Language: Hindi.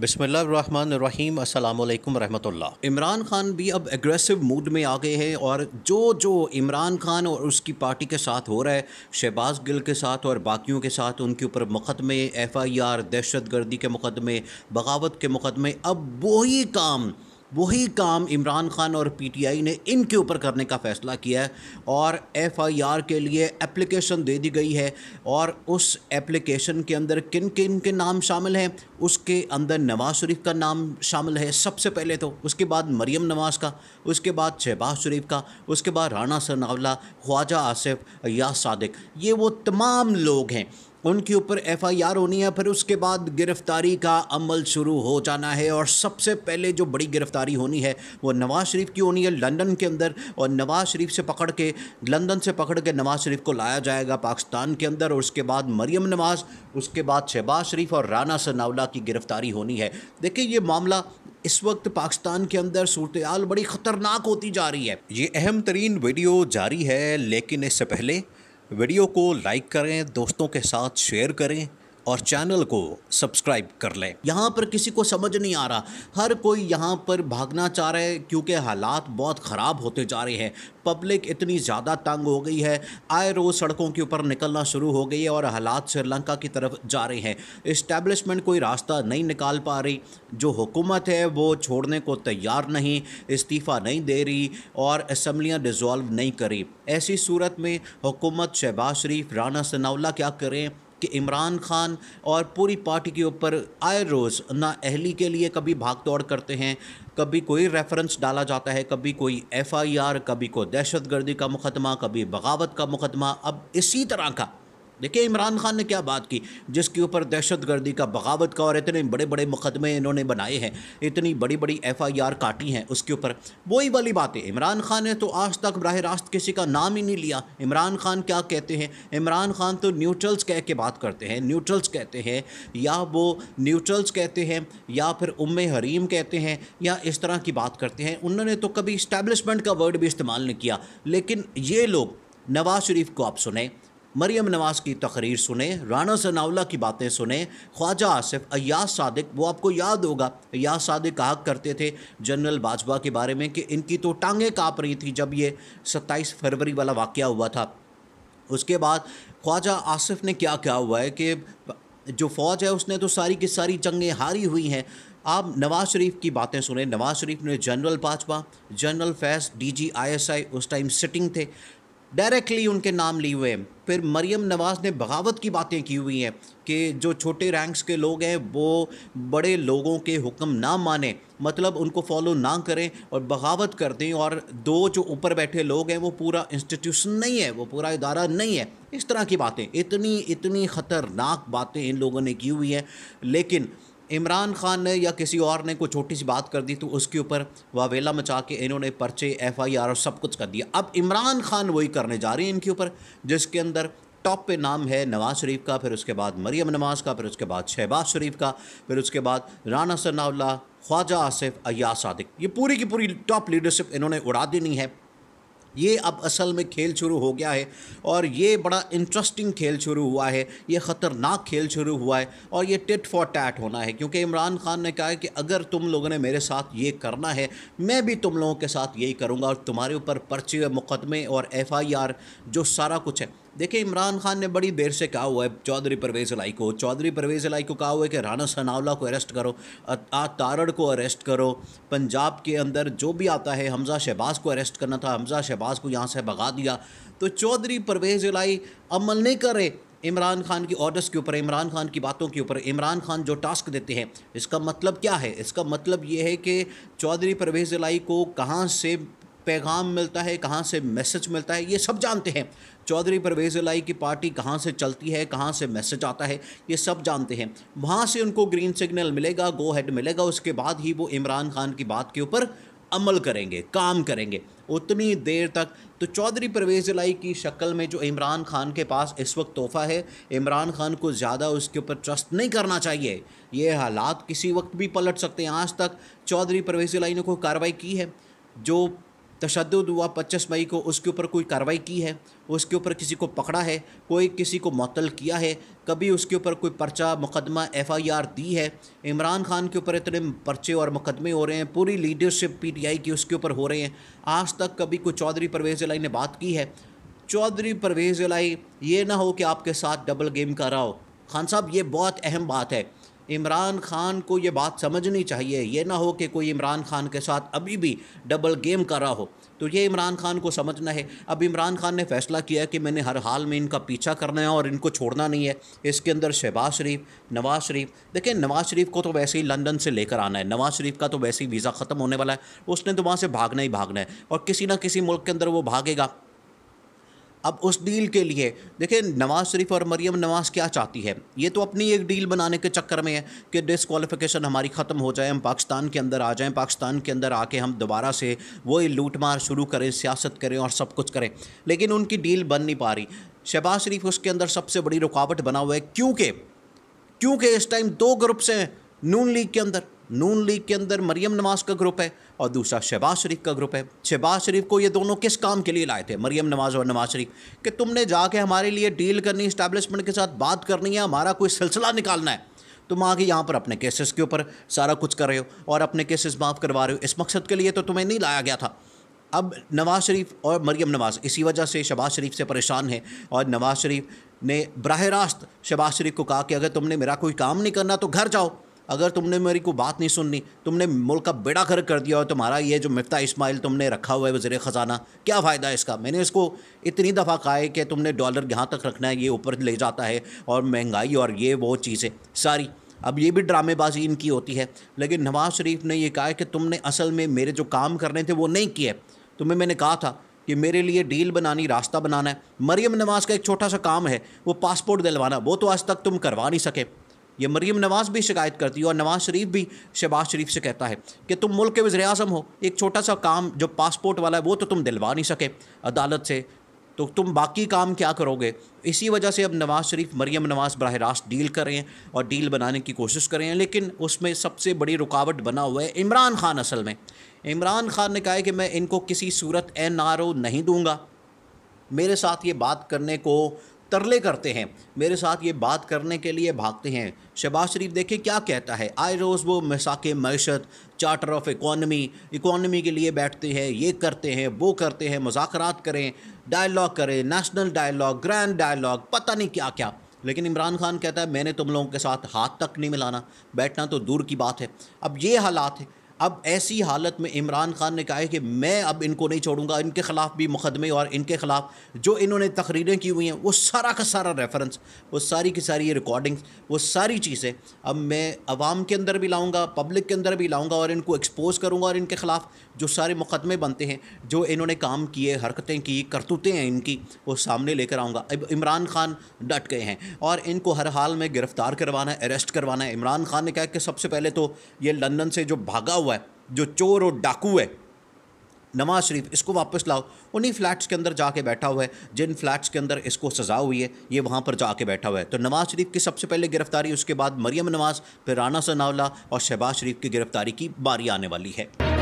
बसमीम अल्लाम रहमतुल्लाह इमरान खान भी अब एग्रेसिव मूड में आ गए हैं और जो जो इमरान खान और उसकी पार्टी के साथ हो रहा है शहबाज गिल के साथ और बाकियों के साथ उनके ऊपर मुकदमे एफ आई आर दहशत गर्दी के मुकदमे बगावत के मुकदमे अब वही काम वही काम इमरान खान और पीटीआई ने इनके ऊपर करने का फैसला किया है और एफआईआर के लिए एप्लीकेशन दे दी गई है और उस एप्लीकेशन के अंदर किन किन के नाम शामिल हैं उसके अंदर नवाज शरीफ का नाम शामिल है सबसे पहले तो उसके बाद मरियम नवाज़ का उसके बाद शहबाज शरीफ का उसके बाद राना सनावला ख्वाजा आसिफ या सदक ये वो तमाम लोग हैं उनके ऊपर एफआईआर होनी है फिर उसके बाद गिरफ्तारी का अमल शुरू हो जाना है और सबसे पहले जो बड़ी गिरफ्तारी होनी है वो नवाज़ शरीफ की होनी है लंदन के अंदर और नवाज़ शरीफ से पकड़ के लंदन से पकड़ के नवाज़ शरीफ को लाया जाएगा पाकिस्तान के अंदर और उसके बाद मरियम नवाज़ उसके बाद शहबाज शरीफ और राना सनावला की गिरफ्तारी होनी है देखिए ये मामला इस वक्त पाकिस्तान के अंदर सूरत बड़ी ख़तरनाक होती जा रही है ये अहम तरीन वीडियो जारी है लेकिन इससे पहले वीडियो को लाइक करें दोस्तों के साथ शेयर करें और चैनल को सब्सक्राइब कर लें यहाँ पर किसी को समझ नहीं आ रहा हर कोई यहाँ पर भागना चाह रहा है क्योंकि हालात बहुत ख़राब होते जा रहे हैं पब्लिक इतनी ज़्यादा तंग हो गई है आए रोज़ सड़कों के ऊपर निकलना शुरू हो गई है और हालात श्रीलंका की तरफ जा रहे हैं इस्टेब्लिशमेंट कोई रास्ता नहीं निकाल पा रही जो हुकूमत है वो छोड़ने को तैयार नहीं इस्तीफ़ा नहीं दे रही और असम्बलियाँ डिजॉल्व नहीं करी ऐसी सूरत में हुकूमत शहबाज शरीफ राना सनाउल्ला क्या करें कि इमरान खान और पूरी पार्टी के ऊपर आए रोज़ ना अहली के लिए कभी भाग दौड़ करते हैं कभी कोई रेफरेंस डाला जाता है कभी कोई एफआईआर कभी कोई दहशत गर्दी का मुकदमा कभी बगावत का मुकदमा अब इसी तरह का देखिए इमरान खान ने क्या बात की जिसके ऊपर दहशत गर्दी का बगावत का और इतने बड़े बड़े मुकदमे इन्होंने बनाए हैं इतनी बड़ी बड़ी एफ आई आर काटी हैं उसके ऊपर वही वाली बात है इमरान खान ने तो आज तक बरह रास्त किसी का नाम ही नहीं लिया इमरान खान क्या कहते हैं इमरान खान तो न्यूट्रल्स कह के बात करते हैं न्यूट्रल्स कहते हैं या वो न्यूट्रल्स कहते हैं या फिर उम हरीम कहते हैं या इस तरह की बात करते हैं उन्होंने तो कभी इस्टेबलिशमेंट का वर्ड भी इस्तेमाल नहीं किया लेकिन ये लोग नवाज़ शरीफ को आप सुने मरियम नवाज़ की तकरीर सुने राना सनावला की बातें सुने ख्वाजा आसिफ अयास सादिक वो आपको याद होगा अयास सादिक कहा करते थे जनरल बाजवा के बारे में कि इनकी तो टांगें काँप रही थी जब ये सत्ताईस फरवरी वाला वाक़ हुआ था उसके बाद ख्वाजा आसिफ ने क्या क्या हुआ है कि जो फ़ौज है उसने तो सारी की सारी जंगें हारी हुई हैं आप नवाज़ शरीफ की बातें सुने नवाज़ शरीफ ने general Bajwa general Faiz DG ISI उस टाइम सिटिंग थे डायरेक्टली उनके नाम लिए हुए हैं फिर मरियम नवाज़ ने बगावत की बातें की हुई हैं कि जो छोटे रैंक्स के लोग हैं वो बड़े लोगों के हुक्म ना माने मतलब उनको फॉलो ना करें और बगावत कर दें और दो जो ऊपर बैठे लोग हैं वो पूरा इंस्टीट्यूशन नहीं है वो पूरा इदारा नहीं है इस तरह की बातें इतनी इतनी ख़तरनाक बातें इन लोगों ने की हुई हैं लेकिन इमरान खान ने या किसी और ने कोई छोटी सी बात कर दी तो उसके ऊपर वावेला मचा के इन्होंने पर्चे एफआईआर और सब कुछ कर दिया अब इमरान खान वही करने जा रहे हैं इनके ऊपर जिसके अंदर टॉप पे नाम है नवाज़ शरीफ का फिर उसके बाद मरियम नवाज़ का फिर उसके बाद शहबाज शरीफ का फिर उसके बाद राना सनाउल्ला ख्वाजा आसिफ अया सादिक ये पूरी की पूरी टॉप लीडरशिप इन्होंने उड़ा देनी है ये अब असल में खेल शुरू हो गया है और ये बड़ा इंटरेस्टिंग खेल शुरू हुआ है ये ख़तरनाक खेल शुरू हुआ है और ये टिट फॉर टैट होना है क्योंकि इमरान खान ने कहा है कि अगर तुम लोगों ने मेरे साथ ये करना है मैं भी तुम लोगों के साथ यही करूँगा और तुम्हारे ऊपर पर्चे मुकदमे और एफ जो सारा कुछ है देखिए इमरान खान ने बड़ी देर से कहा हुआ है चौधरी परवेज़ लाई को चौधरी परवेज़ लाई को कहा हुआ है कि राना सनावला को अरेस्ट करो आ तारड़ को अरेस्ट करो पंजाब के अंदर जो भी आता है हमज़ा शहबाज को अरेस्ट करना था हमज़ा शहबाज को यहाँ से भगा दिया तो चौधरी परवेज़ लाई अमल नहीं करे इमरान खान की ऑर्डर्स के ऊपर इमरान खान की बातों के ऊपर इमरान खान जो टास्क देते हैं इसका मतलब क्या है इसका मतलब ये है कि चौधरी परवेज़ लाई को कहाँ से पैगाम मिलता है कहाँ से मैसेज मिलता है ये सब जानते हैं चौधरी परवेज़ लाई की पार्टी कहाँ से चलती है कहाँ से मैसेज आता है ये सब जानते हैं वहाँ से उनको ग्रीन सिग्नल मिलेगा गो हेड मिलेगा उसके बाद ही वो इमरान खान की बात के ऊपर अमल करेंगे काम करेंगे उतनी देर तक तो चौधरी परवेज़ लाई की शक्ल में जो इमरान खान के पास इस वक्त तोहफा है इमरान खान को ज़्यादा उसके ऊपर ट्रस्ट नहीं करना चाहिए ये हालात किसी वक्त भी पलट सकते हैं आज तक चौधरी परवेज़ लाई ने कोई कार्रवाई की है जो तशद हुआ पच्चीस मई को उसके ऊपर कोई कार्रवाई की है उसके ऊपर किसी को पकड़ा है कोई किसी को मअतल किया है कभी उसके ऊपर कोई पर्चा मुकदमा एफ़ आई आर दी है इमरान खान के ऊपर इतने पर्चे और मुकदमे हो रहे हैं पूरी लीडरशिप पी टी आई की उसके ऊपर हो रहे हैं आज तक कभी कोई चौधरी परवेज़ अलाई ने बात की है चौधरी परवेज़ अलाई ये ना हो कि आपके साथ डबल गेम कर रहा हो खान साहब ये बहुत अहम बात है इमरान खान को ये बात समझनी चाहिए ये ना हो कि कोई इमरान खान के साथ अभी भी डबल गेम कर रहा हो तो ये इमरान खान को समझना है अब इमरान खान ने फैसला किया है कि मैंने हर हाल में इनका पीछा करना है और इनको छोड़ना नहीं है इसके अंदर शहबाज शरीफ नवाज शरीफ देखिए नवाज शरीफ को तो वैसे ही लंदन से लेकर आना है नवाज शरीफ का तो वैसे ही वीज़ा ख़त्म होने वाला है उसने तो वहाँ से भागना ही भागना है और किसी ना किसी मुल्क के अंदर वो भागेगा अब उस डील के लिए देखिए नवाज़ शरीफ और मरियम नवाज़ क्या चाहती है ये तो अपनी एक डील बनाने के चक्कर में है कि डिसकॉलीफिकेशन हमारी ख़त्म हो जाए हम पाकिस्तान के अंदर आ जाएँ पाकिस्तान के अंदर आके हम दोबारा से वही लूट मार शुरू करें सियासत करें और सब कुछ करें लेकिन उनकी डील बन नहीं पा रही शहबाज शरीफ उसके अंदर सबसे बड़ी रुकावट बना हुआ है क्योंकि क्योंकि इस टाइम दो ग्रुप्स हैं नून लीग के अंदर नून लीग के अंदर मरियम नवाज का ग्रुप है और दूसरा शहबाज शरीफ का ग्रुप है शहबाज शरीफ को ये दोनों किस काम के लिए लाए थे मरियम नवाज और नवाज शरीफ कि तुमने जाके हमारे लिए डील करनी इस्टेबलिशमेंट के साथ बात करनी है हमारा कोई सिलसिला निकालना है तुम आगे यहाँ पर अपने केसेस के ऊपर सारा कुछ कर रहे हो और अपने केसेस माफ़ करवा रहे हो इस मकसद के लिए तो तुम्हें नहीं लाया गया था अब नवाज शरीफ और मरियम नवाज इसी वजह से शहबाज शरीफ से परेशान हैं और नवाज शरीफ ने बरह रास्त शहबाज शरीफ को कहा कि अगर तुमने मेरा कोई काम नहीं करना तो घर जाओ अगर तुमने मेरी को बात नहीं सुननी तुमने मुल्क का बेड़ा खर कर दिया और तुम्हारा तो ये जो मफ्ता इस्माइल तुमने रखा हुआ है वजीर ख़जाना क्या फ़ायदा है इसका मैंने इसको इतनी दफ़ा कहा है कि तुमने डॉलर यहाँ तक रखना है ये ऊपर ले जाता है और महंगाई और ये वो चीज़ें सारी अब ये भी ड्रामेबाजी इनकी होती है लेकिन नवाज़ शरीफ ने यह कहा कि तुमने असल में मेरे जो काम करने थे वो नहीं किए तुम्हें मैंने कहा था कि मेरे लिए डील बनानी रास्ता बनाना है मरियम नवाज़ का एक छोटा सा काम है वो पासपोर्ट दिलवाना वो तो आज तक तुम करवा नहीं सके ये मरीम नवाज़ भी शिकायत करती है और नवाज़ शरीफ भी शहबाज शरीफ से कहता है कि तुम मुल्क के वज़र अजम हो एक छोटा सा काम जो पासपोर्ट वाला है वो तो तुम दिलवा नहीं सके अदालत से तो तुम बाकी काम क्या करोगे इसी वजह से अब नवाज़ शरीफ मरीम नवाज़ बरह रास्त डील कर रहे हैं और डील बनाने की कोशिश कर रहे हैं लेकिन उसमें सबसे बड़ी रुकावट बना हुआ है इमरान खान असल में इमरान खान ने कहा है कि मैं इनको किसी सूरत एन आर ओ नहीं दूँगा मेरे साथ ये बात करने को तरले करते हैं मेरे साथ ये बात करने के लिए भागते हैं शहबाज शरीफ देखिए क्या कहता है आए रोज़ वो मसाक मीशत चार्टर ऑफ इकॉनमी इकॉनमी के लिए बैठते हैं ये करते हैं वो करते हैं मुजाकरात करें डायलॉग करें नेशनल डायलॉग ग्रैंड डायलॉग पता नहीं क्या क्या लेकिन इमरान खान कहता है मैंने तुम लोगों के साथ हाथ तक नहीं मिलाना बैठना तो दूर की बात है अब ये हालात है अब ऐसी हालत में इमरान खान ने कहा है कि मैं अब इनको नहीं छोड़ूंगा इनके ख़िलाफ़ भी मुकदमे और इनके ख़िलाफ़ जो इन्होंने तकरीरें की हुई हैं वो सारा का सारा रेफरेंस वो सारी की सारी ये रिकॉर्डिंग्स वो सारी चीज़ें अब मैं आवाम के अंदर भी लाऊंगा पब्लिक के अंदर भी लाऊंगा और इनको एक्सपोज करूँगा और इनके ख़िलाफ़ जो सारे मुकदमे बनते हैं जो इन्होंने काम किए हरकतें की करतूतें हैं इनकी वो सामने लेकर आऊँगा अब इमरान खान डट गए हैं और इनको हर हाल में गिरफ़्तार करवाना है अरेस्ट करवाना है इमरान खान ने कहा कि सबसे पहले तो ये लंदन से जो भागा हुआ जो चोर और डाकू है नवाज शरीफ इसको वापस लाओ उन्हीं फ्लैट्स के अंदर जाके बैठा हुआ है जिन फ्लैट्स के अंदर इसको सज़ा हुई है ये वहाँ पर जाके बैठा हुआ है तो नवाज शरीफ की सबसे पहले गिरफ्तारी उसके बाद मरियम नवाज फिर राना सनावला और शहबाज शरीफ की गिरफ्तारी की बारी आने वाली है